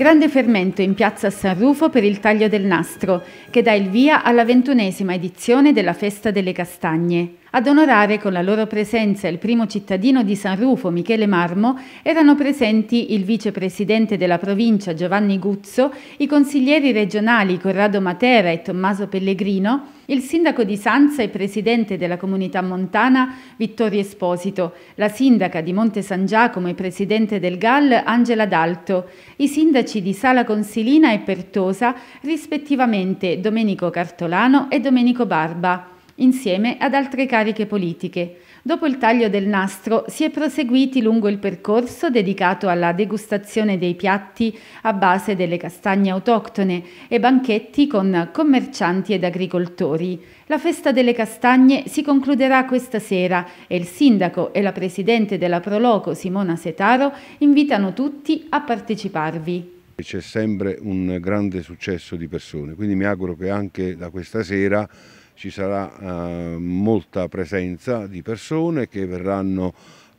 Grande fermento in piazza San Rufo per il taglio del nastro, che dà il via alla ventunesima edizione della Festa delle Castagne. Ad onorare con la loro presenza il primo cittadino di San Rufo, Michele Marmo, erano presenti il vicepresidente della provincia Giovanni Guzzo, i consiglieri regionali Corrado Matera e Tommaso Pellegrino, il sindaco di Sanza e presidente della comunità montana Vittorio Esposito, la sindaca di Monte San Giacomo e presidente del GAL Angela D'Alto, i sindaci di Sala Consilina e Pertosa rispettivamente Domenico Cartolano e Domenico Barba insieme ad altre cariche politiche. Dopo il taglio del nastro si è proseguiti lungo il percorso dedicato alla degustazione dei piatti a base delle castagne autoctone e banchetti con commercianti ed agricoltori. La festa delle castagne si concluderà questa sera e il sindaco e la presidente della Proloco Simona Setaro invitano tutti a parteciparvi c'è sempre un grande successo di persone, quindi mi auguro che anche da questa sera ci sarà eh, molta presenza di persone che verranno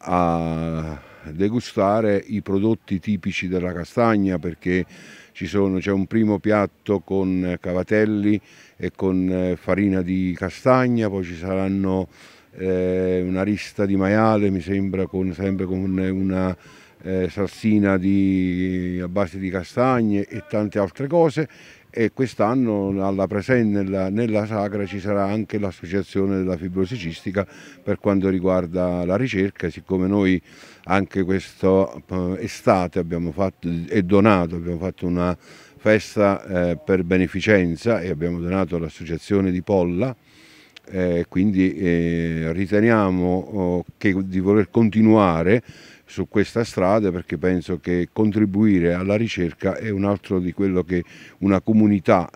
a degustare i prodotti tipici della castagna perché c'è un primo piatto con cavatelli e con eh, farina di castagna, poi ci saranno eh, una rista di maiale mi sembra con, sempre con una eh, salsina di, a base di castagne e tante altre cose e quest'anno alla presente nella, nella, Sagra ci sarà anche l'associazione della fibrosicistica per quanto riguarda la ricerca, siccome noi anche questa eh, estate abbiamo fatto e donato, abbiamo fatto una festa eh, per beneficenza e abbiamo donato all'associazione di Polla, eh, quindi eh, riteniamo oh, che, di voler continuare su questa strada perché penso che contribuire alla ricerca è un altro di quello che una comunità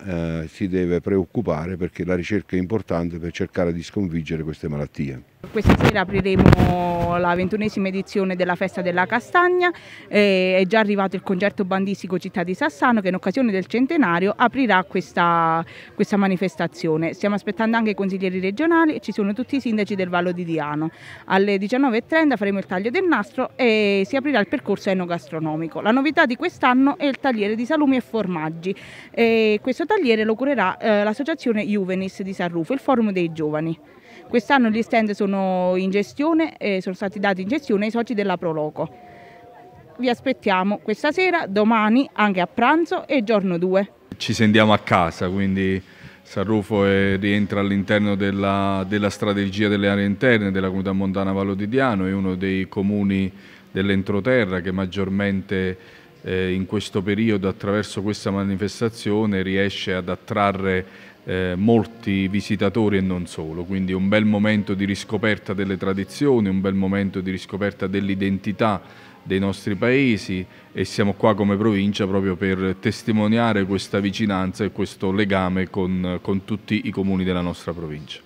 eh, si deve preoccupare perché la ricerca è importante per cercare di sconfiggere queste malattie. Questa sera apriremo la ventunesima edizione della Festa della Castagna, eh, è già arrivato il concerto bandistico Città di Sassano che in occasione del centenario aprirà questa, questa manifestazione. Stiamo aspettando anche i consiglieri regionali e ci sono tutti i sindaci del Vallo di Diano. Alle 19.30 faremo il taglio del nastro e e si aprirà il percorso enogastronomico. La novità di quest'anno è il tagliere di salumi e formaggi. E questo tagliere lo curerà eh, l'associazione Juvenis di San Rufo, il forum dei giovani. Quest'anno gli stand sono in gestione, e sono stati dati in gestione ai soci della Proloco. Vi aspettiamo questa sera, domani, anche a pranzo e giorno 2. Ci sentiamo a casa, quindi Sarrufo è, eh, rientra all'interno della, della, strategia delle aree interne della comunità montana Vallo di Diano, è uno dei comuni dell'entroterra che maggiormente eh, in questo periodo attraverso questa manifestazione riesce ad attrarre eh, molti visitatori e non solo, quindi un bel momento di riscoperta delle tradizioni, un bel momento di riscoperta dell'identità dei nostri paesi e siamo qua come provincia proprio per testimoniare questa vicinanza e questo legame con, con tutti i comuni della nostra provincia.